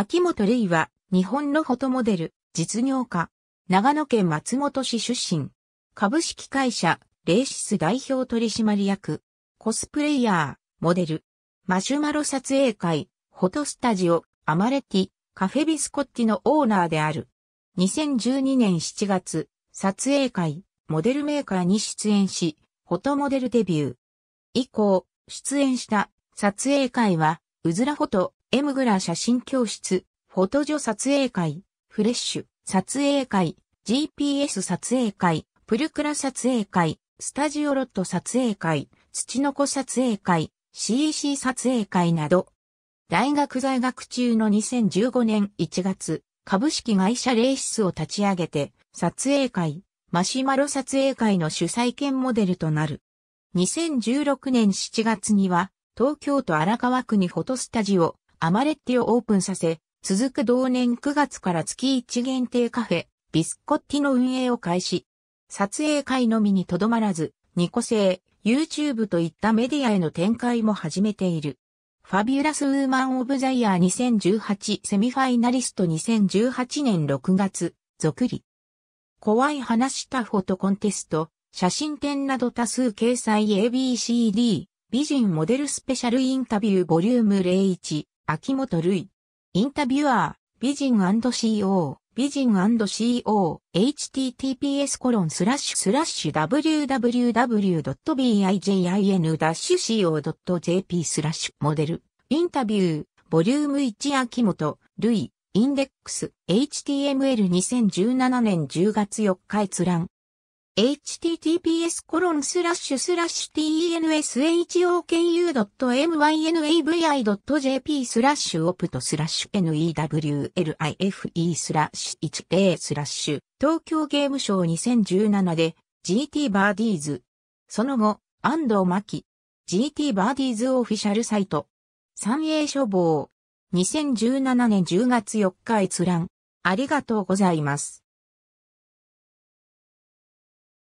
秋元玲は、日本のフォトモデル、実業家、長野県松本市出身、株式会社、レーシス代表取締役、コスプレイヤー、モデル、マシュマロ撮影会、フォトスタジオ、アマレティ、カフェビスコッティのオーナーである。2012年7月、撮影会、モデルメーカーに出演し、フォトモデルデビュー。以降、出演した撮影会は、うずらフォト、エムグラ写真教室、フォトジョ撮影会、フレッシュ撮影会、GPS 撮影会、プルクラ撮影会、スタジオロット撮影会、土の子撮影会、CEC 撮影会など、大学在学中の2015年1月、株式会社レイシスを立ち上げて、撮影会、マシュマロ撮影会の主催権モデルとなる。2016年7月には、東京都荒川区にフォトスタジオ、アマレッティをオープンさせ、続く同年9月から月1限定カフェ、ビスコッティの運営を開始。撮影会のみにとどまらず、ニコ製、YouTube といったメディアへの展開も始めている。ファビュラスウーマンオブザイヤー2018セミファイナリスト2018年6月、続り。怖い話したフォトコンテスト、写真展など多数掲載 ABCD、美人モデルスペシャルインタビューボリューム01、秋元類。インタビュアー、美人 &CO、美人 &CO、https コロンスラッシュスラッシュ www.bijin-co.jp スラッシュモデル、インタビュー、ボリューム1秋元、類、インデックス、HTML2017 年10月4日閲覧。https コロンスラッシュスラッシュ tenshoku.mynavi.jp スラッシュオプトスラッシュ newlife スラッシュ1 a スラッシュ東京ゲームショー2017で GT バーディーズその後安藤真希 GT バーディーズオフィシャルサイト 3A 処方2017年10月4日閲覧ありがとうございます